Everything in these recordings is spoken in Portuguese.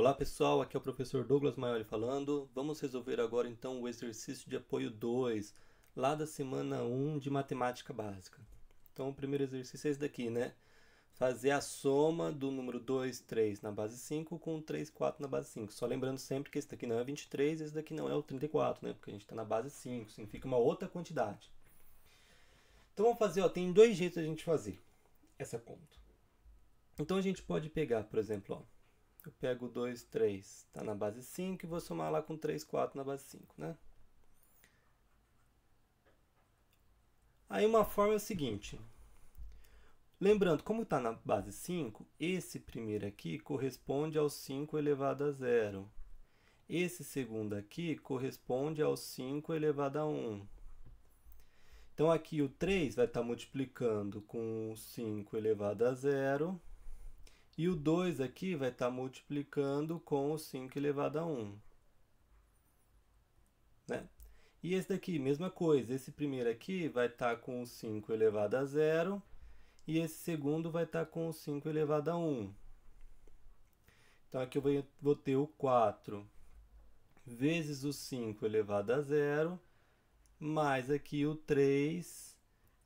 Olá pessoal, aqui é o professor Douglas Maioli falando. Vamos resolver agora então o exercício de apoio 2, lá da semana 1 de matemática básica. Então o primeiro exercício é esse daqui, né? Fazer a soma do número 2, 3 na base 5 com 3, 4 na base 5. Só lembrando sempre que esse daqui não é 23, e esse daqui não é o 34, né? Porque a gente está na base 5, significa uma outra quantidade. Então vamos fazer, ó, tem dois jeitos de a gente fazer essa conta. Então a gente pode pegar, por exemplo, ó, eu pego 2, 3, está na base 5 e vou somar lá com 3, 4 na base 5, né? Aí uma forma é o seguinte. Lembrando, como está na base 5, esse primeiro aqui corresponde ao 5 elevado a zero. Esse segundo aqui corresponde ao 5 elevado a 1. Então aqui o 3 vai estar tá multiplicando com o 5 elevado a zero e o 2 aqui vai estar tá multiplicando com o 5 elevado a 1. Né? E esse daqui, mesma coisa. Esse primeiro aqui vai estar tá com o 5 elevado a 0. E esse segundo vai estar tá com o 5 elevado a 1. Então aqui eu vou ter o 4 vezes o 5 elevado a 0. Mais aqui o 3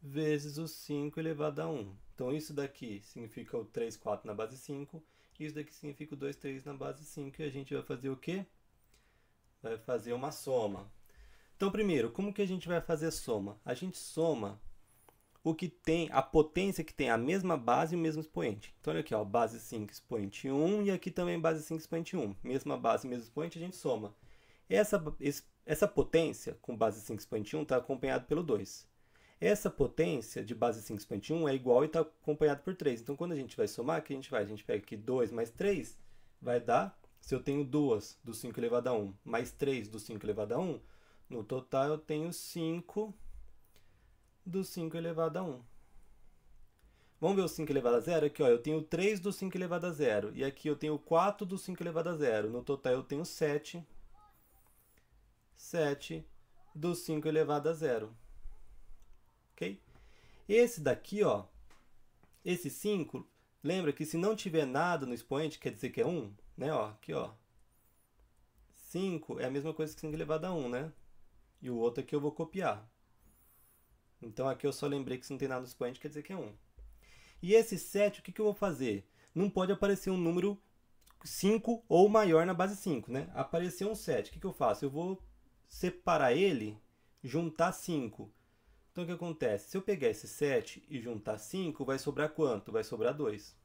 vezes o 5 elevado a 1. Então isso daqui significa o 3, 4 na base 5, isso daqui significa o 2, 3 na base 5, e a gente vai fazer o quê? Vai fazer uma soma. Então primeiro, como que a gente vai fazer soma? A gente soma o que tem, a potência que tem a mesma base e o mesmo expoente. Então olha aqui, ó, base 5, expoente 1, e aqui também base 5, expoente 1. Mesma base, mesmo expoente, a gente soma. Essa, essa potência com base 5, expoente 1 está acompanhada pelo 2. Essa potência de base 1 é igual e está acompanhada por 3. Então, quando a gente vai somar, o que a gente vai A gente pega aqui 2 mais 3, vai dar, se eu tenho 2 do 5 elevado a 1 mais 3 do 5 elevado a 1, no total eu tenho 5 do 5 elevado a 1. Vamos ver o 5 elevado a 0? Aqui ó, eu tenho 3 do 5 elevado a 0. E aqui eu tenho 4 do 5 elevado a 0. No total eu tenho 7. 7 do 5 elevado a 0. Esse daqui, ó, esse 5, lembra que se não tiver nada no expoente, quer dizer que é 1, um, né? Ó, aqui, ó. 5 é a mesma coisa que 5 elevado a 1, um, né? E o outro aqui eu vou copiar. Então aqui eu só lembrei que se não tem nada no expoente, quer dizer que é 1. Um. E esse 7, o que, que eu vou fazer? Não pode aparecer um número 5 ou maior na base 5, né? Aparecer um 7, o que, que eu faço? Eu vou separar ele, juntar 5. Então o que acontece? Se eu pegar esse 7 e juntar 5, vai sobrar quanto? Vai sobrar 2.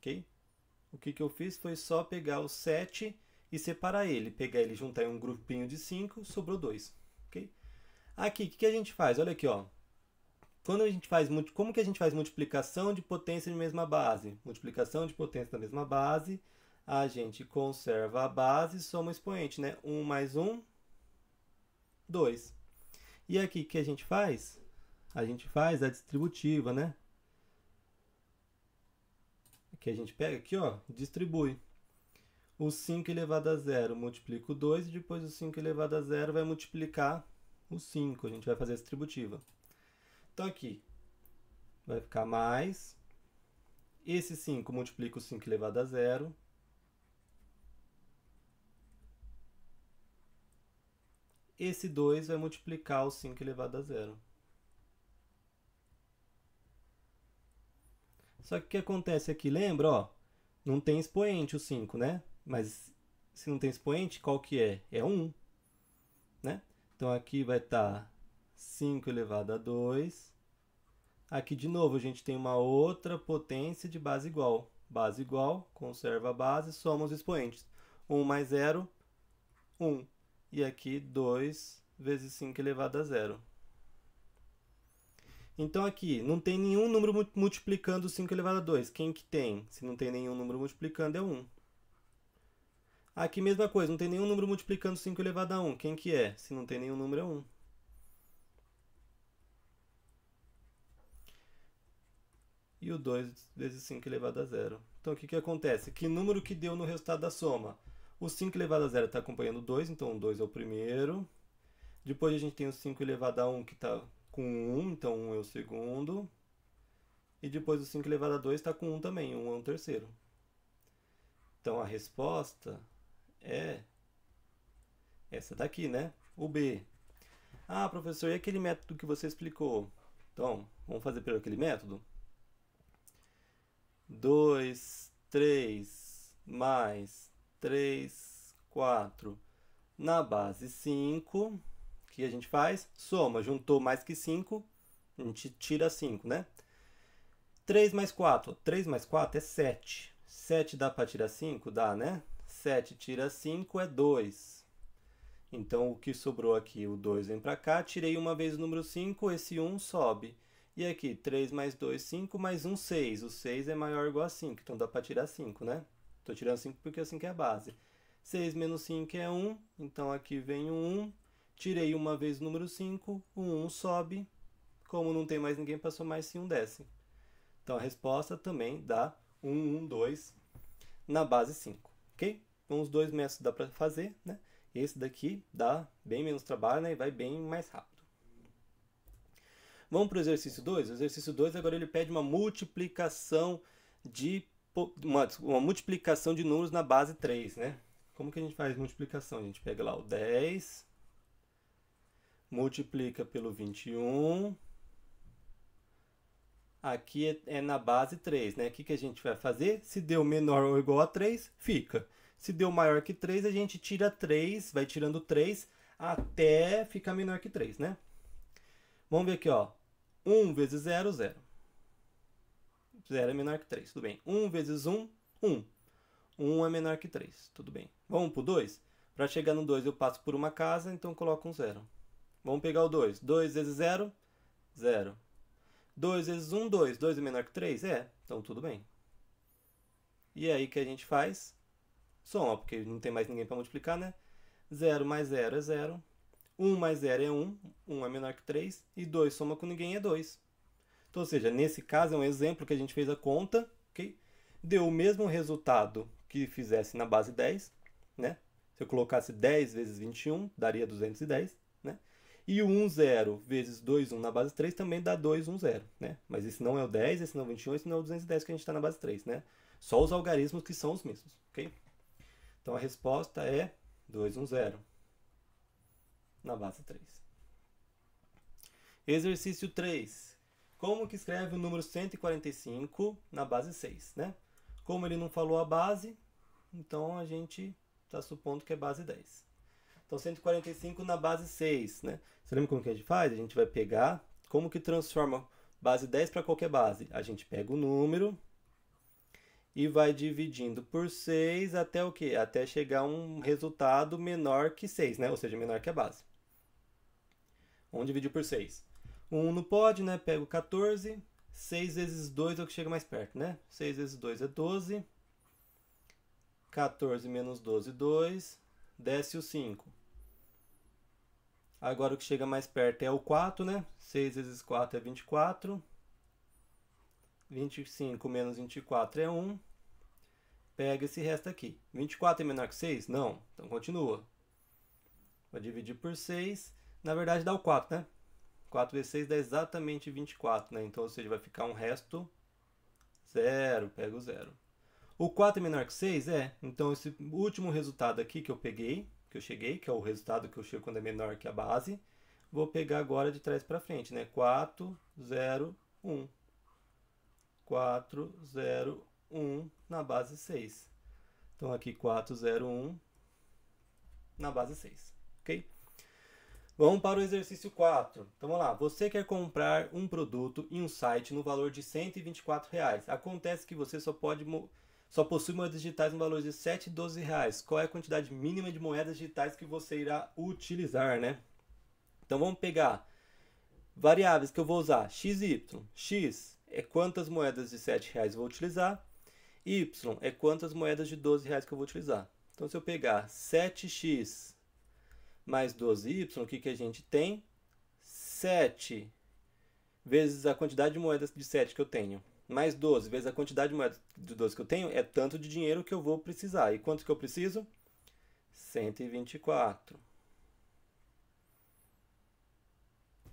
Ok? O que, que eu fiz foi só pegar o 7 e separar ele. Pegar ele e juntar em um grupinho de 5, sobrou 2. Ok? Aqui, o que, que a gente faz? Olha aqui, ó. Quando a gente faz, como que a gente faz multiplicação de potência de mesma base? Multiplicação de potência da mesma base, a gente conserva a base e soma o expoente, né? 1 mais 1, 2. E aqui o que a gente faz? A gente faz a distributiva, né? Aqui a gente pega aqui, ó, distribui. O 5 elevado a zero multiplica o 2 e depois o 5 elevado a zero vai multiplicar o 5. A gente vai fazer a distributiva. Então aqui vai ficar mais. Esse 5 multiplica o 5 elevado a zero esse 2 vai multiplicar o 5 elevado a zero. Só que o que acontece aqui, lembra, ó, não tem expoente o 5, né? Mas se não tem expoente, qual que é? É 1, né? Então aqui vai estar tá 5 elevado a 2. Aqui de novo a gente tem uma outra potência de base igual. Base igual, conserva a base, soma os expoentes. 1 mais 0, 1 e aqui 2 vezes 5 elevado a zero. Então aqui não tem nenhum número multiplicando 5 elevado a 2. Quem que tem? Se não tem nenhum número multiplicando é 1. Aqui mesma coisa, não tem nenhum número multiplicando 5 elevado a 1. Quem que é? Se não tem nenhum número é 1. E o 2 vezes 5 elevado a zero. Então o que, que acontece? Que número que deu no resultado da soma? O 5 elevado a 0 está acompanhando o 2, então o 2 é o primeiro. Depois a gente tem o 5 elevado a 1 que está com 1, então 1 é o segundo. E depois o 5 elevado a 2 está com 1 também, 1 é o terceiro. Então a resposta é essa daqui, né? O B. Ah, professor, e aquele método que você explicou? Então, vamos fazer pelo aquele método? 2, 3, mais 3, 4. Na base 5, o que a gente faz? Soma, juntou mais que 5, a gente tira 5, né? 3 mais 4, 3 mais 4 é 7. 7 dá para tirar 5? Dá, né? 7 tira 5 é 2. Então, o que sobrou aqui, o 2 vem para cá, tirei uma vez o número 5, esse 1 sobe. E aqui, 3 mais 2, 5, mais 1, 6. O 6 é maior ou igual a 5, então dá para tirar 5, né? Estou tirando 5 porque 5 é a base. 6 menos 5 é 1, então aqui vem o 1. Tirei uma vez o número 5, o 1 sobe. Como não tem mais ninguém para somar, esse 1 desce. Então a resposta também dá 1, 1, 2 na base 5, ok? Então, os dois métodos dá para fazer, né? Esse daqui dá bem menos trabalho né? e vai bem mais rápido. Vamos para o exercício 2? O exercício 2 agora ele pede uma multiplicação de uma, uma multiplicação de números na base 3, né? Como que a gente faz multiplicação? A gente pega lá o 10, multiplica pelo 21. Aqui é, é na base 3, né? O que, que a gente vai fazer? Se deu menor ou igual a 3, fica. Se deu maior que 3, a gente tira 3, vai tirando 3 até ficar menor que 3, né? Vamos ver aqui, ó. 1 vezes 0, 0. 0 é menor que 3, tudo bem. 1 vezes 1, 1. 1 é menor que 3, tudo bem. Vamos para o 2? Para chegar no 2 eu passo por uma casa, então coloco um 0. Vamos pegar o 2. 2 vezes 0, 0. 2 vezes 1, 2. 2 é menor que 3? É, então tudo bem. E aí o que a gente faz? Soma, porque não tem mais ninguém para multiplicar, né? 0 mais 0 é 0. 1 mais 0 é 1. 1 é menor que 3. E 2 soma com ninguém é 2. Então, ou seja, nesse caso é um exemplo que a gente fez a conta, ok? Deu o mesmo resultado que fizesse na base 10, né? Se eu colocasse 10 vezes 21, daria 210, né? E o 1, vezes 2,1 na base 3 também dá 2,1,0, né? Mas esse não é o 10, esse não é o 21, esse não é o 210 que a gente está na base 3, né? Só os algarismos que são os mesmos, ok? Então a resposta é 2,1,0 na base 3. Exercício 3. Como que escreve o número 145 na base 6, né? Como ele não falou a base, então a gente está supondo que é base 10. Então 145 na base 6, né? Você lembra como que a gente faz? A gente vai pegar, como que transforma base 10 para qualquer base? A gente pega o número e vai dividindo por 6 até o quê? Até chegar a um resultado menor que 6, né? Ou seja, menor que a base. Vamos dividir por 6. 1 não pode, né? Pego 14. 6 vezes 2 é o que chega mais perto, né? 6 vezes 2 é 12. 14 menos 12, 2. Desce o 5. Agora o que chega mais perto é o 4, né? 6 vezes 4 é 24. 25 menos 24 é 1. Pega esse resto aqui. 24 é menor que 6? Não. Então continua. Vou dividir por 6. Na verdade dá o 4, né? 4 vezes 6 dá exatamente 24, né? Então, ou seja, vai ficar um resto zero, pega o zero. O 4 é menor que 6? É. Então, esse último resultado aqui que eu peguei, que eu cheguei, que é o resultado que eu chego quando é menor que a base, vou pegar agora de trás para frente, né? 4, 0, 1. 4, 0, 1 na base 6. Então, aqui 4, 0, 1 na base 6, ok? Vamos para o exercício 4. Então vamos lá. Você quer comprar um produto em um site no valor de R$ 124. Reais. Acontece que você só pode só possui moedas digitais no valor de R$ 7 e 12 reais. Qual é a quantidade mínima de moedas digitais que você irá utilizar, né? Então vamos pegar variáveis que eu vou usar, x e y. x é quantas moedas de 7 reais eu vou utilizar, y é quantas moedas de 12 reais que eu vou utilizar. Então se eu pegar 7x mais 12y, o que, que a gente tem? 7 vezes a quantidade de moedas de 7 que eu tenho. Mais 12 vezes a quantidade de moedas de 12 que eu tenho é tanto de dinheiro que eu vou precisar. E quanto que eu preciso? 124.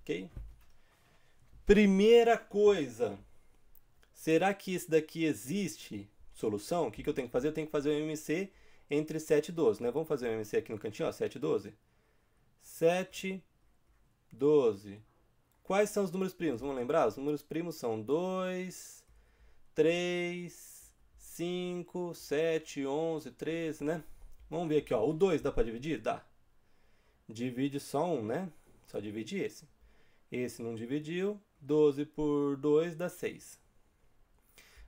Ok? Primeira coisa. Será que esse daqui existe solução? O que, que eu tenho que fazer? Eu tenho que fazer o MC entre 7 e 12. Né? Vamos fazer o MC aqui no cantinho, ó, 7 e 12. 7, 12. Quais são os números primos? Vamos lembrar? Os números primos são 2, 3, 5, 7, 11, 13, né? Vamos ver aqui, ó. O 2 dá para dividir? Dá. Divide só um, né? Só divide esse. Esse não dividiu. 12 por 2 dá 6.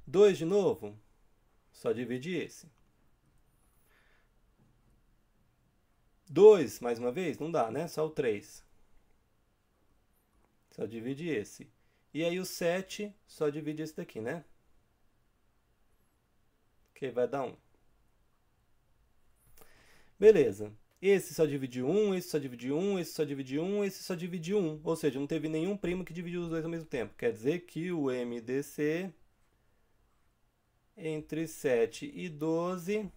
2 de novo. Só divide esse. 2, mais uma vez, não dá, né? Só o 3. Só divide esse. E aí o 7 só divide esse daqui, né? Que vai dar 1. Beleza. Esse só divide 1, esse só divide 1, esse só divide 1, esse só divide 1. Ou seja, não teve nenhum primo que dividiu os dois ao mesmo tempo. Quer dizer que o MDC entre 7 e 12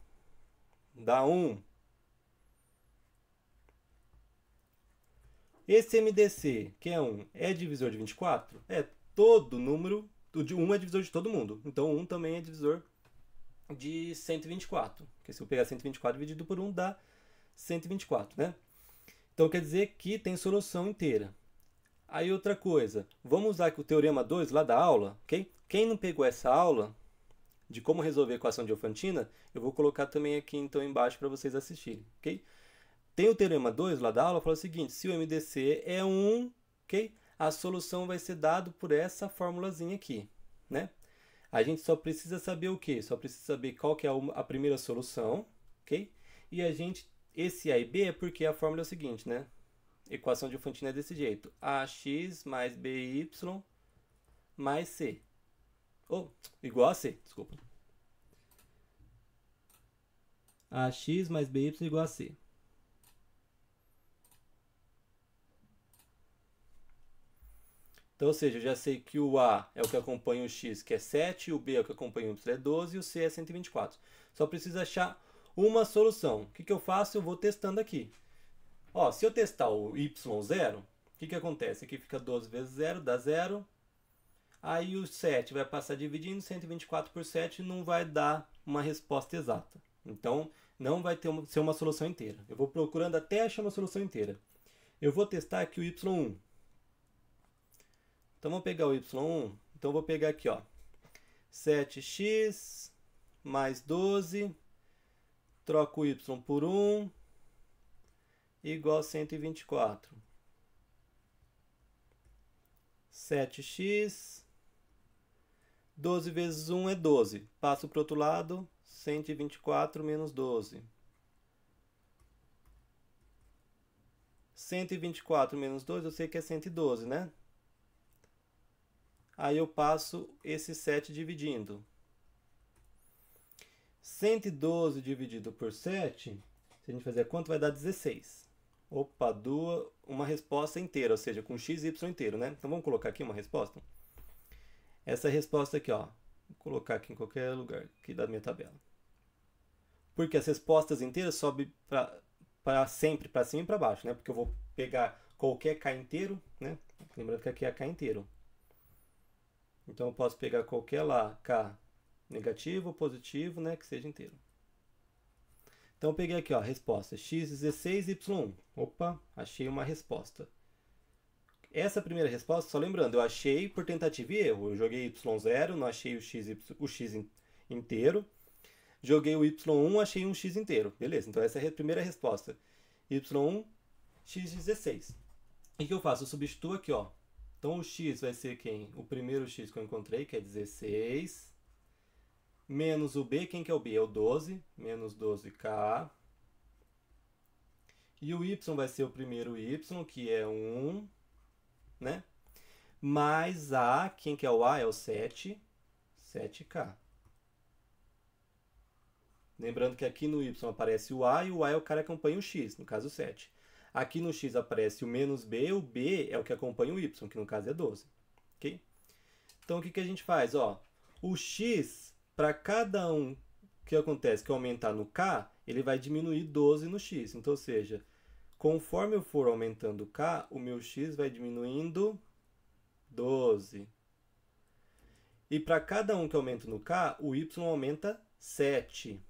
dá 1. Esse MDC, que é 1, é divisor de 24? É, todo número, de 1 é divisor de todo mundo. Então 1 também é divisor de 124. Porque se eu pegar 124 dividido por 1 dá 124, né? Então quer dizer que tem solução inteira. Aí outra coisa, vamos usar o teorema 2 lá da aula, ok? Quem não pegou essa aula de como resolver a equação de Ofantina, eu vou colocar também aqui então embaixo para vocês assistirem, ok? Tem o teorema 2 lá da aula, fala o seguinte, se o MDC é 1, ok? A solução vai ser dada por essa formulazinha aqui, né? A gente só precisa saber o quê? Só precisa saber qual que é a primeira solução, ok? E a gente, esse A e B é porque a fórmula é o seguinte, né? Equação de Fantino é desse jeito, AX mais BY mais C. Ou, oh, igual a C, desculpa. AX mais BY igual a C. Então, ou seja, eu já sei que o A é o que acompanha o X, que é 7, o B é o que acompanha o Y, é 12, e o C é 124. Só preciso achar uma solução. O que, que eu faço? Eu vou testando aqui. Ó, se eu testar o Y0, o que, que acontece? Aqui fica 12 vezes 0, dá 0. Aí o 7 vai passar dividindo, 124 por 7 não vai dar uma resposta exata. Então, não vai ter uma, ser uma solução inteira. Eu vou procurando até achar uma solução inteira. Eu vou testar aqui o Y1. Então vamos pegar o y1. Então eu vou pegar aqui, ó. 7x mais 12. Troco o y por 1. Igual a 124. 7x. 12 vezes 1 é 12. Passo para o outro lado. 124 menos 12. 124 menos 2, eu sei que é 112, né? Aí eu passo esse 7 dividindo. 112 dividido por 7, se a gente fazer a conta, vai dar 16. Opa, duas, uma resposta inteira, ou seja, com x e y inteiro, né? Então vamos colocar aqui uma resposta? Essa resposta aqui, ó. Vou colocar aqui em qualquer lugar aqui da minha tabela. Porque as respostas inteiras sobem para sempre, para cima e para baixo, né? Porque eu vou pegar qualquer k inteiro, né? Lembrando que aqui é k inteiro. Então eu posso pegar qualquer lá, K negativo ou positivo, né, que seja inteiro. Então eu peguei aqui, ó, resposta x16y1. Opa, achei uma resposta. Essa primeira resposta, só lembrando, eu achei por tentativa e erro. Eu joguei y0, não achei o x, o x inteiro. Joguei o y1, achei um x inteiro. Beleza, então essa é a primeira resposta. y1, x16. E o que eu faço? Eu substituo aqui, ó, então o x vai ser quem? O primeiro x que eu encontrei, que é 16, menos o b, quem que é o b? É o 12, menos 12k. E o y vai ser o primeiro y, que é 1, né? Mais a, quem que é o a? É o 7, 7k. Lembrando que aqui no y aparece o a e o a é o cara que acompanha o x, no caso 7. Aqui no x aparece o menos b, o b é o que acompanha o y, que no caso é 12. Okay? Então o que, que a gente faz? Ó, o x, para cada um que acontece que aumentar no k, ele vai diminuir 12 no x. Então, ou seja, conforme eu for aumentando k, o meu x vai diminuindo 12. E para cada um que aumenta no k, o y aumenta 7.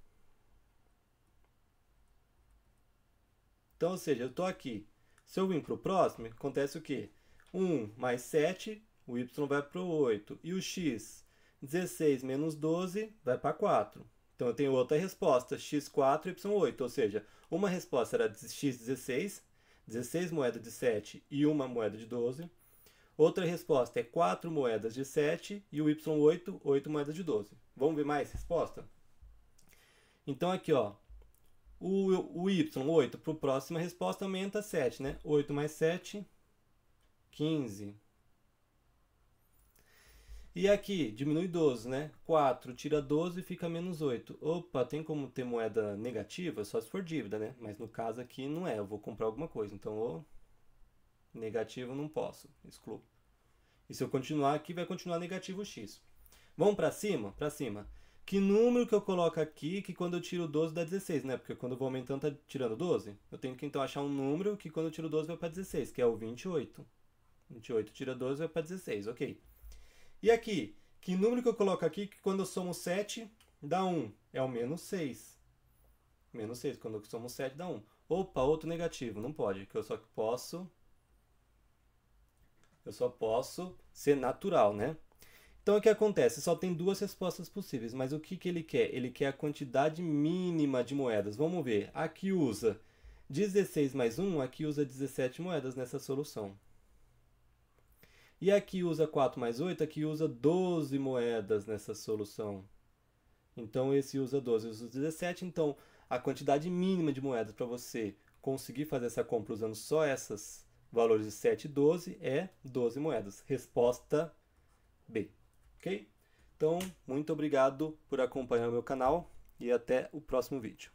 Então, ou seja, eu estou aqui. Se eu vim para o próximo, acontece o quê? 1 mais 7, o y vai para o 8. E o x, 16 menos 12, vai para 4. Então, eu tenho outra resposta, x4, y8. Ou seja, uma resposta era x16, 16 moedas de 7 e uma moeda de 12. Outra resposta é 4 moedas de 7 e o y8, 8 moedas de 12. Vamos ver mais resposta? Então aqui, ó, o, o y, 8, para a próxima resposta aumenta 7, né? 8 mais 7, 15. E aqui, diminui 12, né? 4 tira 12 e fica menos 8. Opa, tem como ter moeda negativa? Só se for dívida, né? Mas no caso aqui não é, eu vou comprar alguma coisa. Então, o negativo não posso, excluo. E se eu continuar aqui, vai continuar negativo o x. Vamos para cima? Para cima. Que número que eu coloco aqui que quando eu tiro 12 dá 16, né? Porque quando eu vou aumentando tá tirando 12. Eu tenho que então achar um número que quando eu tiro 12 vai para 16, que é o 28. 28 tira 12 vai para 16, ok. E aqui, que número que eu coloco aqui que quando eu somo 7 dá 1? É o menos 6. Menos 6, quando eu somo 7 dá 1. Opa, outro negativo, não pode, que eu só posso... Eu só posso ser natural, né? Então o que acontece? Só tem duas respostas possíveis, mas o que, que ele quer? Ele quer a quantidade mínima de moedas. Vamos ver. Aqui usa 16 mais 1, aqui usa 17 moedas nessa solução. E aqui usa 4 mais 8, aqui usa 12 moedas nessa solução. Então esse usa 12, usa 17. Então a quantidade mínima de moedas para você conseguir fazer essa compra usando só esses valores de 7 e 12 é 12 moedas. Resposta B ok? Então, muito obrigado por acompanhar o meu canal e até o próximo vídeo.